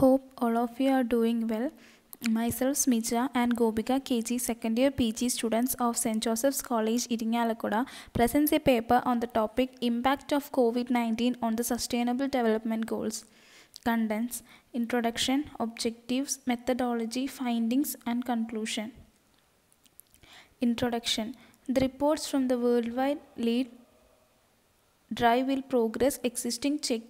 Hope all of you are doing well. Myself Smija and Gobika KG second year PG students of St. Joseph's College Iringalakoda presents a paper on the topic Impact of COVID-19 on the Sustainable Development Goals. Contents, Introduction, Objectives, Methodology, Findings and Conclusion. Introduction The reports from the worldwide lead drive will progress existing check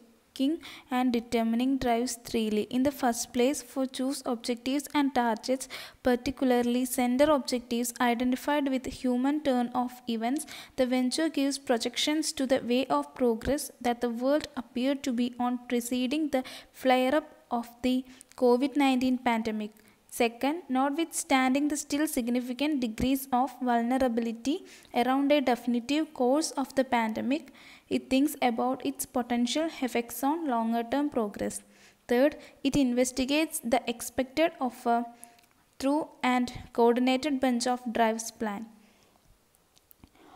and determining drives freely. In the first place, for choose objectives and targets, particularly center objectives identified with human turn of events, the venture gives projections to the way of progress that the world appeared to be on preceding the flare-up of the COVID-19 pandemic. Second, notwithstanding the still significant degrees of vulnerability around a definitive course of the pandemic, it thinks about its potential effects on longer term progress. Third, it investigates the expected offer through and coordinated bunch of drives plan.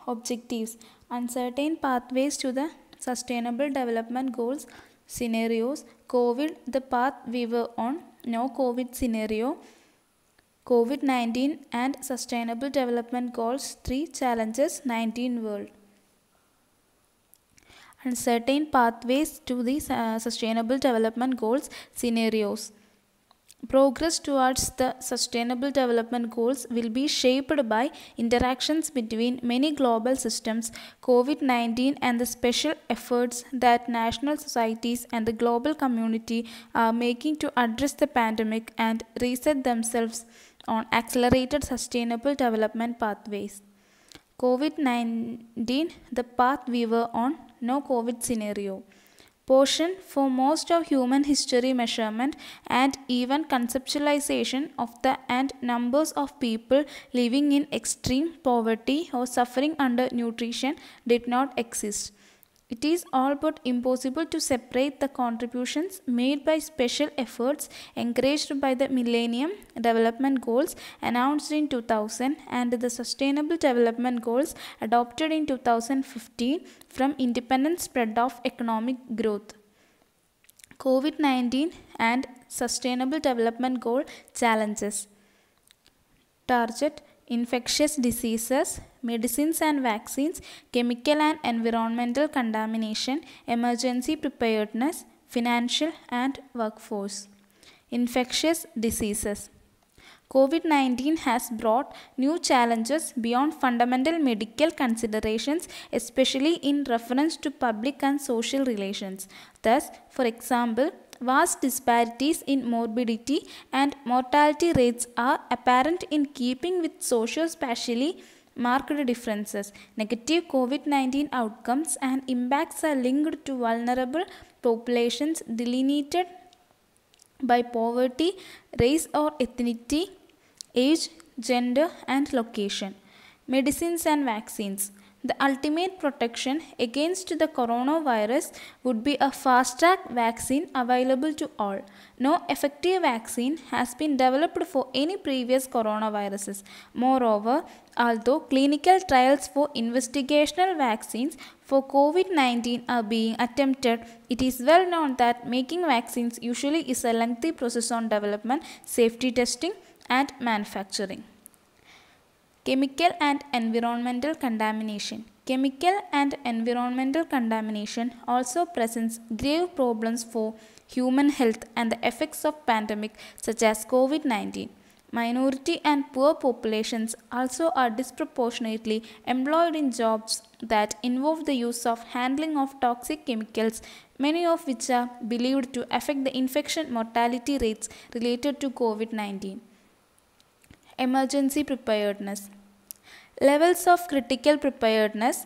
Objectives Uncertain pathways to the Sustainable Development Goals scenarios, COVID, the path we were on, no COVID scenario, COVID 19 and Sustainable Development Goals 3 Challenges 19 World. And certain pathways to the uh, Sustainable Development Goals scenarios. Progress towards the Sustainable Development Goals will be shaped by interactions between many global systems, COVID 19, and the special efforts that national societies and the global community are making to address the pandemic and reset themselves on accelerated sustainable development pathways. COVID 19, the path we were on, no COVID scenario portion for most of human history measurement and even conceptualization of the and numbers of people living in extreme poverty or suffering under nutrition did not exist. It is all but impossible to separate the contributions made by special efforts encouraged by the Millennium Development Goals announced in 2000 and the Sustainable Development Goals adopted in 2015 from independent spread of economic growth. COVID-19 and Sustainable Development Goal challenges. Target infectious diseases, medicines and vaccines, chemical and environmental contamination, emergency preparedness, financial and workforce. Infectious diseases. COVID-19 has brought new challenges beyond fundamental medical considerations, especially in reference to public and social relations. Thus, for example, vast disparities in morbidity and mortality rates are apparent in keeping with socio-spatially marked differences. Negative COVID-19 outcomes and impacts are linked to vulnerable populations delineated by poverty, race or ethnicity, age, gender and location. Medicines and vaccines. The ultimate protection against the coronavirus would be a fast track vaccine available to all. No effective vaccine has been developed for any previous coronaviruses. Moreover, although clinical trials for investigational vaccines for COVID 19 are being attempted, it is well known that making vaccines usually is a lengthy process on development, safety testing, and manufacturing. Chemical and environmental contamination. Chemical and environmental contamination also presents grave problems for human health and the effects of pandemic such as COVID-19. Minority and poor populations also are disproportionately employed in jobs that involve the use of handling of toxic chemicals, many of which are believed to affect the infection mortality rates related to COVID-19 emergency preparedness. Levels of critical preparedness,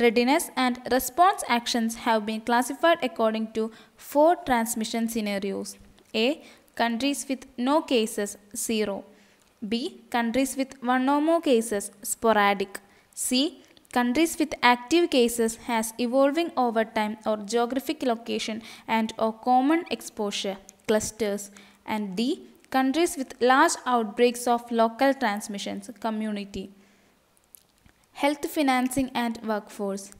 readiness and response actions have been classified according to four transmission scenarios. A. Countries with no cases, 0. B. Countries with one or more cases, sporadic. C. Countries with active cases has evolving over time or geographic location and or common exposure, clusters. And D countries with large outbreaks of local transmissions, community, health financing and workforce.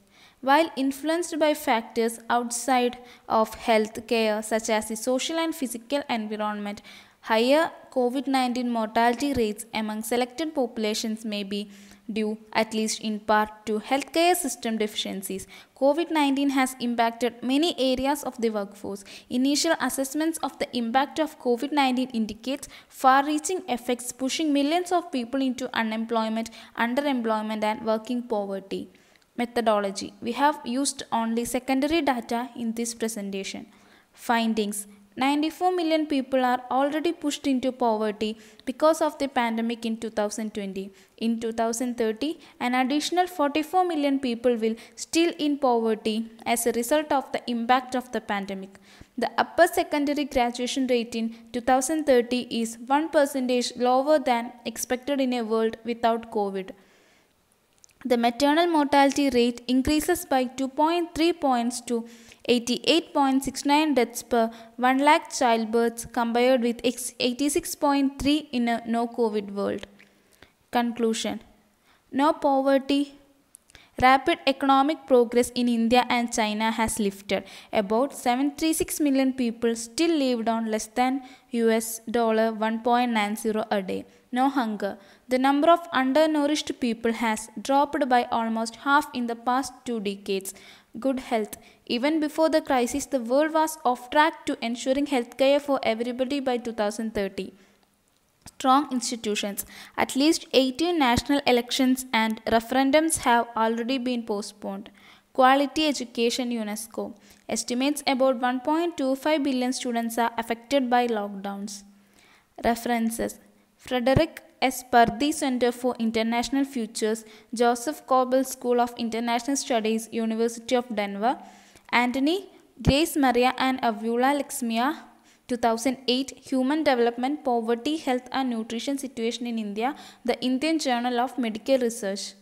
While influenced by factors outside of healthcare, such as the social and physical environment, higher COVID 19 mortality rates among selected populations may be due, at least in part, to healthcare system deficiencies. COVID 19 has impacted many areas of the workforce. Initial assessments of the impact of COVID 19 indicates far reaching effects pushing millions of people into unemployment, underemployment, and working poverty. Methodology. We have used only secondary data in this presentation. Findings. 94 million people are already pushed into poverty because of the pandemic in 2020. In 2030, an additional 44 million people will still in poverty as a result of the impact of the pandemic. The upper secondary graduation rate in 2030 is 1 lower than expected in a world without COVID the maternal mortality rate increases by 2.3 points to 88.69 deaths per 1 lakh childbirths compared with 86.3 in a no COVID world. Conclusion No poverty, Rapid economic progress in India and China has lifted. About 736 million people still lived on less than US dollar 1.90 a day. No hunger. The number of undernourished people has dropped by almost half in the past two decades. Good health. Even before the crisis, the world was off track to ensuring healthcare for everybody by 2030 strong institutions. At least 18 national elections and referendums have already been postponed. Quality Education UNESCO estimates about 1.25 billion students are affected by lockdowns. References Frederick S. Pardee Center for International Futures, Joseph Coble School of International Studies, University of Denver, Anthony, Grace Maria and Avula Lexmia 2008 Human Development, Poverty, Health and Nutrition Situation in India, the Indian Journal of Medical Research.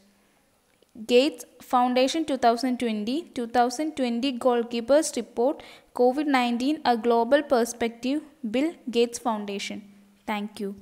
Gates Foundation 2020, 2020 Goalkeepers Report, COVID 19 A Global Perspective, Bill Gates Foundation. Thank you.